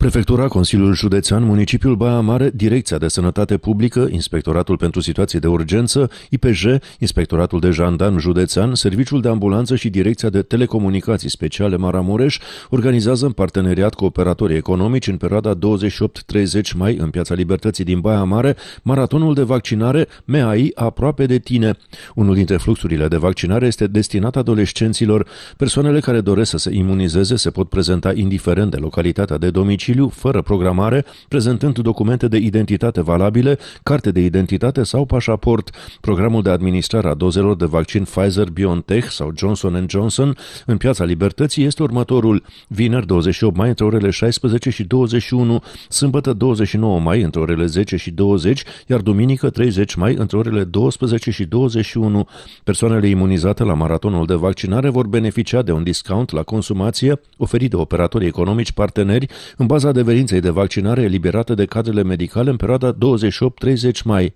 Prefectura, Consiliul Județean, Municipiul Baia Mare, Direcția de Sănătate Publică, Inspectoratul pentru Situații de Urgență, IPJ, Inspectoratul de Jandarm Județean, Serviciul de Ambulanță și Direcția de Telecomunicații Speciale Maramureș organizează în parteneriat cu operatorii economici în perioada 28-30 mai în Piața Libertății din Baia Mare maratonul de vaccinare MAI aproape de tine. Unul dintre fluxurile de vaccinare este destinat adolescenților. Persoanele care doresc să se imunizeze se pot prezenta indiferent de localitatea de domiciliu domiciliu fără programare, prezentând documente de identitate valabile, carte de identitate sau pașaport. Programul de administrare a dozelor de vaccin Pfizer-BioNTech sau Johnson Johnson în Piața Libertății este următorul. Vineri 28 mai între orele 16 și 21, sâmbătă 29 mai între orele 10 și 20, iar duminică 30 mai între orele 12 și 21. Persoanele imunizate la maratonul de vaccinare vor beneficia de un discount la consumație oferit de operatorii economici parteneri în baza baza adeverinței de vaccinare eliberată de cadrele medicale în perioada 28-30 mai